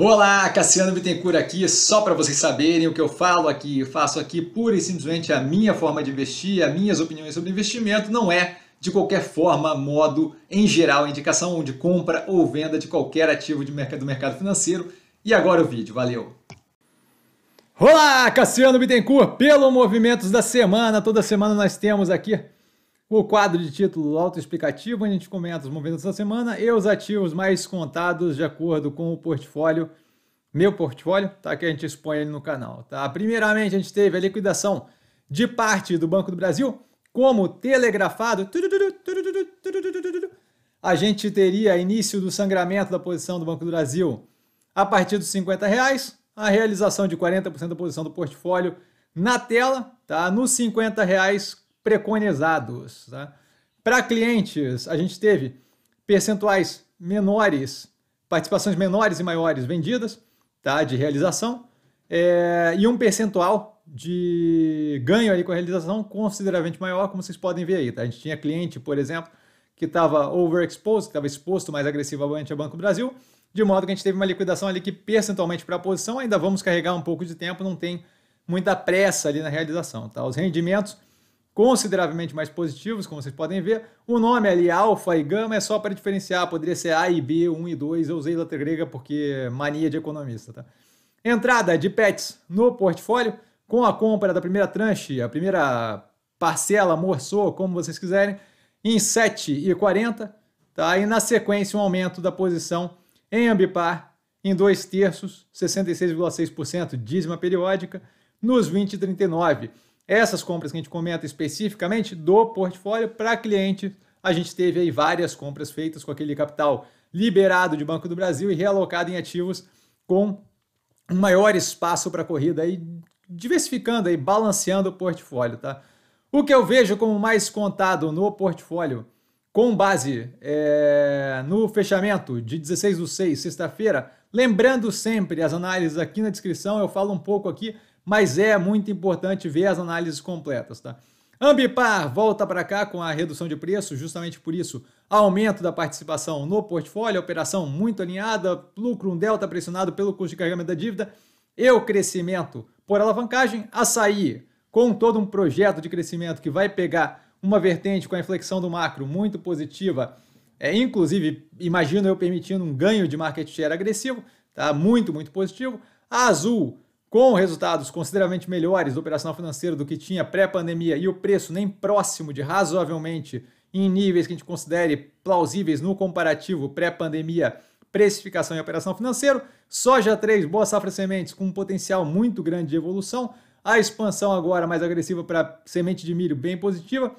Olá, Cassiano Bittencourt aqui, só para vocês saberem o que eu falo aqui, eu faço aqui pura e simplesmente a minha forma de investir, as minhas opiniões sobre investimento, não é de qualquer forma, modo, em geral, indicação de compra ou venda de qualquer ativo de mercado, do mercado financeiro. E agora o vídeo, valeu! Olá, Cassiano Bittencourt, pelo Movimentos da Semana, toda semana nós temos aqui o quadro de título autoexplicativo, a gente comenta os movimentos da semana e os ativos mais contados de acordo com o portfólio, meu portfólio, tá? Que a gente expõe ali no canal, tá? Primeiramente, a gente teve a liquidação de parte do Banco do Brasil, como telegrafado, a gente teria início do sangramento da posição do Banco do Brasil a partir dos 50 reais, a realização de 40% da posição do portfólio na tela, tá? Nos 50 reais preconizados. Tá? Para clientes, a gente teve percentuais menores, participações menores e maiores vendidas tá? de realização, é, e um percentual de ganho ali com a realização consideravelmente maior, como vocês podem ver aí. Tá? A gente tinha cliente, por exemplo, que estava overexposed, que estava exposto mais agressivamente a Banco Brasil, de modo que a gente teve uma liquidação ali que percentualmente para a posição ainda vamos carregar um pouco de tempo, não tem muita pressa ali na realização. Tá? Os rendimentos consideravelmente mais positivos, como vocês podem ver. O nome ali, alfa e gama, é só para diferenciar, poderia ser A e B, 1 e 2, eu usei letra grega porque mania de economista, tá? Entrada de pets no portfólio, com a compra da primeira tranche, a primeira parcela, morso, como vocês quiserem, em 7,40, tá? E na sequência um aumento da posição em Ambipar em 2 terços, 66,6%, dízima periódica, nos 20,39% essas compras que a gente comenta especificamente do portfólio para cliente. A gente teve aí várias compras feitas com aquele capital liberado de Banco do Brasil e realocado em ativos com um maior espaço para corrida aí, diversificando aí, balanceando o portfólio, tá? O que eu vejo como mais contado no portfólio, com base é, no fechamento de 16 do 6, sexta-feira, lembrando sempre as análises aqui na descrição, eu falo um pouco aqui mas é muito importante ver as análises completas, tá? Ambipar volta para cá com a redução de preço, justamente por isso, aumento da participação no portfólio, operação muito alinhada, lucro um delta pressionado pelo custo de carregamento da dívida, e o crescimento por alavancagem, açaí com todo um projeto de crescimento que vai pegar uma vertente com a inflexão do macro muito positiva, é, inclusive, imagino eu permitindo um ganho de market share agressivo, tá? Muito, muito positivo. A Azul com resultados consideravelmente melhores do operacional financeiro do que tinha pré-pandemia e o preço nem próximo de razoavelmente em níveis que a gente considere plausíveis no comparativo pré-pandemia, precificação e operação financeiro, soja 3, boa safra sementes com um potencial muito grande de evolução, a expansão agora mais agressiva para semente de milho bem positiva,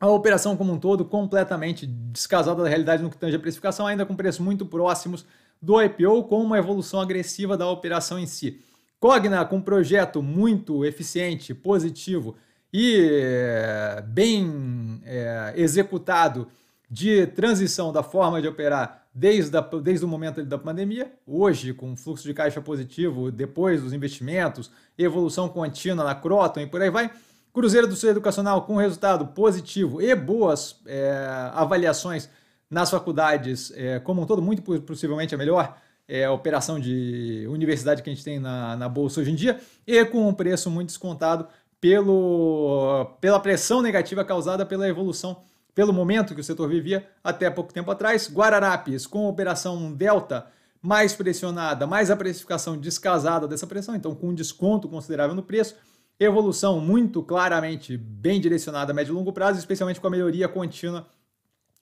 a operação como um todo completamente descasada da realidade no que tange a precificação, ainda com preços muito próximos do IPO, com uma evolução agressiva da operação em si. Cogna, com um projeto muito eficiente, positivo e eh, bem é, executado de transição da forma de operar desde, a, desde o momento da pandemia, hoje com fluxo de caixa positivo, depois dos investimentos, evolução contínua na Croton e por aí vai. Cruzeiro do Sul Educacional com resultado positivo e boas é, avaliações nas faculdades, é, como um todo, muito possivelmente a melhor é, operação de universidade que a gente tem na, na bolsa hoje em dia, e com um preço muito descontado pelo, pela pressão negativa causada pela evolução, pelo momento que o setor vivia até pouco tempo atrás. Guararapes, com a operação Delta mais pressionada, mais a precificação descasada dessa pressão, então com um desconto considerável no preço, evolução muito claramente bem direcionada a médio e longo prazo, especialmente com a melhoria contínua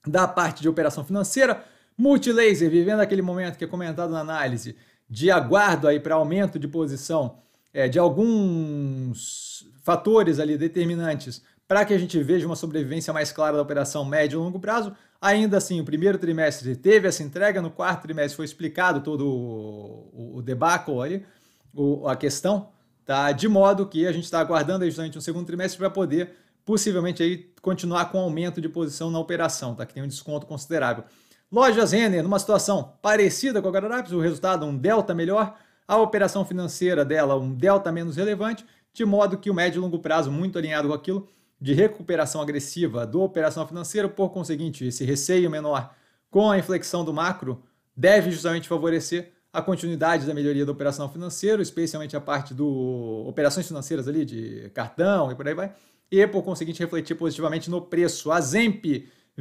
da parte de operação financeira. Multilaser, vivendo aquele momento que é comentado na análise, de aguardo aí para aumento de posição é, de alguns fatores ali determinantes para que a gente veja uma sobrevivência mais clara da operação médio e longo prazo. Ainda assim, o primeiro trimestre teve essa entrega, no quarto trimestre foi explicado todo o, o debacle ali, o, a questão, tá? De modo que a gente está aguardando justamente um segundo trimestre para poder possivelmente aí continuar com aumento de posição na operação, tá? Que tem um desconto considerável. Loja Renner, numa situação parecida com a Guararapes, o resultado um delta melhor, a operação financeira dela um delta menos relevante, de modo que o médio e longo prazo, muito alinhado com aquilo, de recuperação agressiva do operação financeira, por conseguinte, esse receio menor com a inflexão do macro deve justamente favorecer a continuidade da melhoria da operação financeira, especialmente a parte do operações financeiras ali de cartão e por aí vai, e por conseguinte refletir positivamente no preço. A Zemp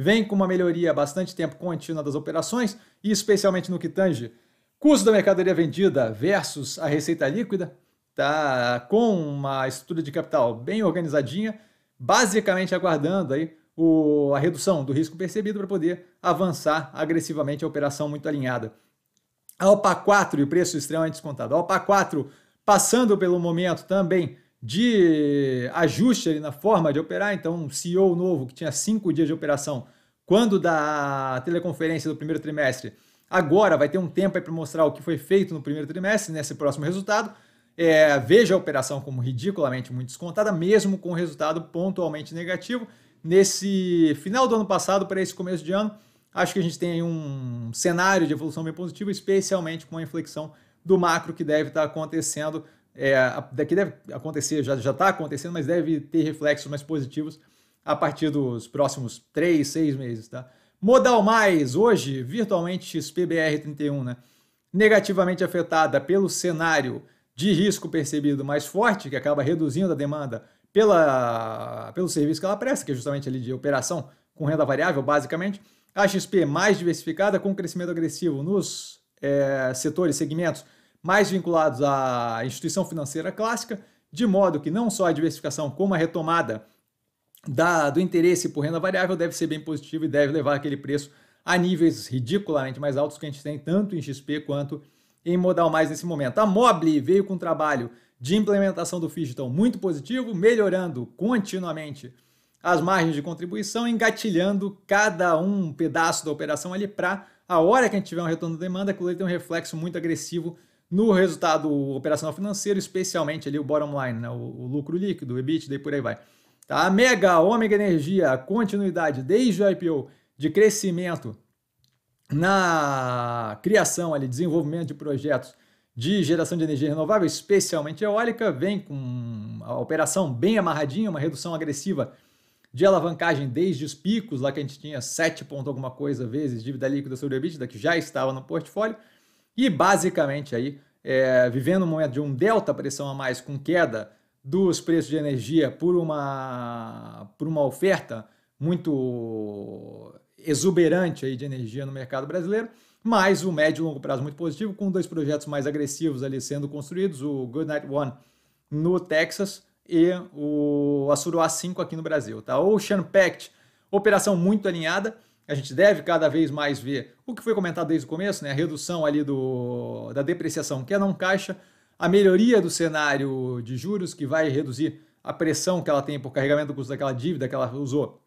vem com uma melhoria bastante tempo contínua das operações, e especialmente no que tange custo da mercadoria vendida versus a receita líquida, tá com uma estrutura de capital bem organizadinha, basicamente aguardando aí o, a redução do risco percebido para poder avançar agressivamente a operação muito alinhada. A OPA 4 e o preço extremamente descontado. A OPA 4 passando pelo momento também de ajuste ali na forma de operar. Então, um CEO novo que tinha cinco dias de operação quando da teleconferência do primeiro trimestre, agora vai ter um tempo para mostrar o que foi feito no primeiro trimestre, nesse próximo resultado. É, veja a operação como ridiculamente muito descontada, mesmo com resultado pontualmente negativo. Nesse final do ano passado para esse começo de ano, acho que a gente tem um cenário de evolução bem positivo, especialmente com a inflexão do macro que deve estar tá acontecendo é, daqui deve acontecer, já está acontecendo, mas deve ter reflexos mais positivos a partir dos próximos 3, 6 meses. Tá? Modal Mais, hoje, virtualmente XPBR31, né? negativamente afetada pelo cenário de risco percebido mais forte, que acaba reduzindo a demanda pela, pelo serviço que ela presta, que é justamente ali de operação com renda variável, basicamente. A XP mais diversificada, com crescimento agressivo nos é, setores, segmentos mais vinculados à instituição financeira clássica, de modo que não só a diversificação como a retomada da, do interesse por renda variável deve ser bem positiva e deve levar aquele preço a níveis ridiculamente mais altos que a gente tem tanto em XP quanto em modal mais nesse momento. A Mobile veio com um trabalho de implementação do Figital muito positivo, melhorando continuamente as margens de contribuição, engatilhando cada um pedaço da operação ali para a hora que a gente tiver um retorno de demanda, que ele tem um reflexo muito agressivo no resultado operacional financeiro, especialmente ali o bottom line, né? o, o lucro líquido, o EBITDA e por aí vai. Tá? A Mega, Ômega Energia, continuidade desde o IPO de crescimento na criação ali, desenvolvimento de projetos de geração de energia renovável, especialmente eólica, vem com a operação bem amarradinha, uma redução agressiva de alavancagem desde os picos, lá que a gente tinha 7 ponto alguma coisa vezes dívida líquida sobre o EBITDA, que já estava no portfólio, e basicamente aí, é, vivendo um momento de um delta pressão a mais com queda dos preços de energia por uma, por uma oferta muito exuberante aí de energia no mercado brasileiro, mas o médio e longo prazo muito positivo, com dois projetos mais agressivos ali sendo construídos, o Goodnight One no Texas e o Assuruá 5 aqui no Brasil. Tá? Ocean Pact, operação muito alinhada, a gente deve cada vez mais ver o que foi comentado desde o começo, né? A redução ali do, da depreciação, que é não caixa, a melhoria do cenário de juros, que vai reduzir a pressão que ela tem por carregamento do custo daquela dívida que ela usou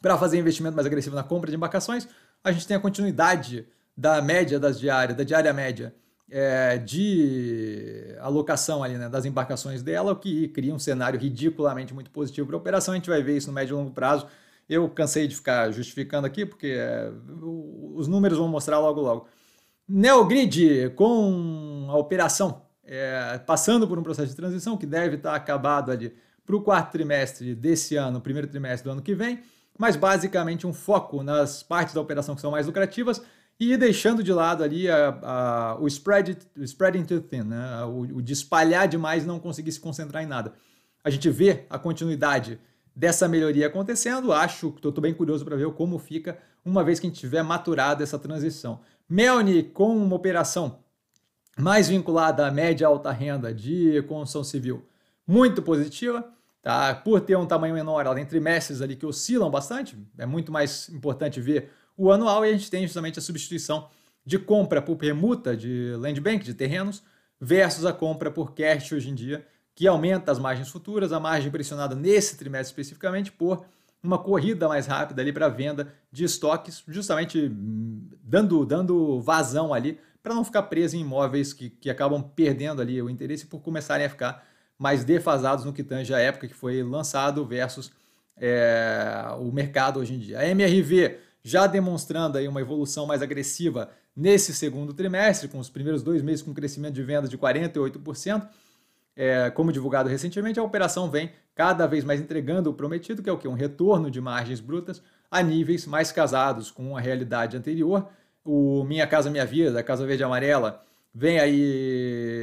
para fazer investimento mais agressivo na compra de embarcações, a gente tem a continuidade da média das diárias, da diária média é, de alocação ali, né, das embarcações dela, o que cria um cenário ridiculamente muito positivo para a operação. A gente vai ver isso no médio e longo prazo eu cansei de ficar justificando aqui, porque é, os números vão mostrar logo logo. Neogrid com a operação é, passando por um processo de transição que deve estar acabado ali para o quarto trimestre desse ano, primeiro trimestre do ano que vem, mas basicamente um foco nas partes da operação que são mais lucrativas e deixando de lado ali a, a, o spread, o spreading too thin, né? o, o de espalhar demais e não conseguir se concentrar em nada. A gente vê a continuidade dessa melhoria acontecendo. Acho que estou bem curioso para ver como fica uma vez que a gente tiver maturado essa transição. Melni, com uma operação mais vinculada à média alta renda de construção civil, muito positiva. Tá? Por ter um tamanho menor, ela tem trimestres ali que oscilam bastante, é muito mais importante ver o anual e a gente tem justamente a substituição de compra por permuta de land bank, de terrenos, versus a compra por cash hoje em dia que aumenta as margens futuras, a margem pressionada nesse trimestre especificamente por uma corrida mais rápida ali para venda de estoques, justamente hum, dando, dando vazão ali para não ficar preso em imóveis que, que acabam perdendo ali o interesse por começarem a ficar mais defasados no que tange a época que foi lançado versus é, o mercado hoje em dia. A MRV já demonstrando aí uma evolução mais agressiva nesse segundo trimestre, com os primeiros dois meses com crescimento de venda de 48%, é, como divulgado recentemente, a operação vem cada vez mais entregando o prometido, que é o que? Um retorno de margens brutas a níveis mais casados com a realidade anterior. O Minha Casa Minha Vida, a Casa Verde e Amarela, vem aí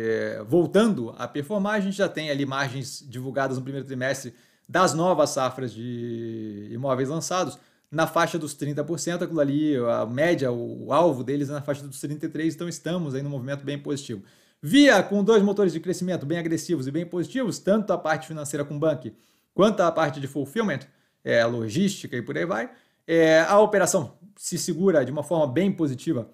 eh, voltando a performar. A gente já tem ali margens divulgadas no primeiro trimestre das novas safras de imóveis lançados na faixa dos 30%, aquilo ali, a média, o alvo deles é na faixa dos 33%, então estamos aí num movimento bem positivo. Via, com dois motores de crescimento bem agressivos e bem positivos, tanto a parte financeira com banco quanto a parte de fulfillment, é, logística e por aí vai, é, a operação se segura de uma forma bem positiva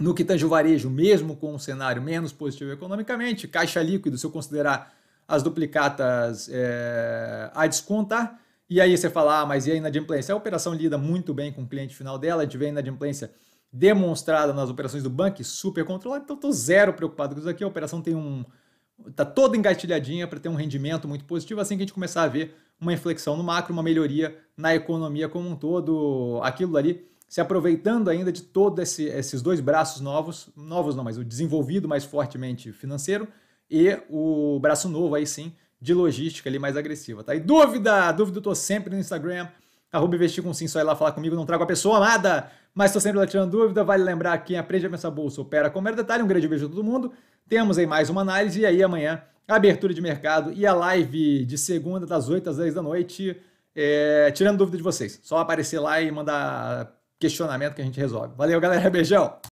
no que tange o varejo, mesmo com um cenário menos positivo economicamente, caixa líquido, se eu considerar as duplicatas é, a descontar, e aí você fala, ah, mas e a inadimplência? A operação lida muito bem com o cliente final dela, a gente vê a inadimplência demonstrada nas operações do banco, super controlada, então estou zero preocupado com isso aqui. A operação tem um. está toda engatilhadinha para ter um rendimento muito positivo assim que a gente começar a ver uma inflexão no macro, uma melhoria na economia como um todo, aquilo ali se aproveitando ainda de todos esse, esses dois braços novos, novos não, mas o desenvolvido mais fortemente financeiro e o braço novo aí sim de logística ali mais agressiva, tá? E dúvida, dúvida eu tô sempre no Instagram, arroba investir com sim, só ir lá falar comigo, não trago a pessoa amada, mas estou sempre lá tirando dúvida, vale lembrar que quem aprende a pensar bolsa opera com mero detalhe, um grande beijo a todo mundo, temos aí mais uma análise e aí amanhã abertura de mercado e a live de segunda das 8 às 10 da noite, é, tirando dúvida de vocês, só aparecer lá e mandar questionamento que a gente resolve. Valeu galera, beijão!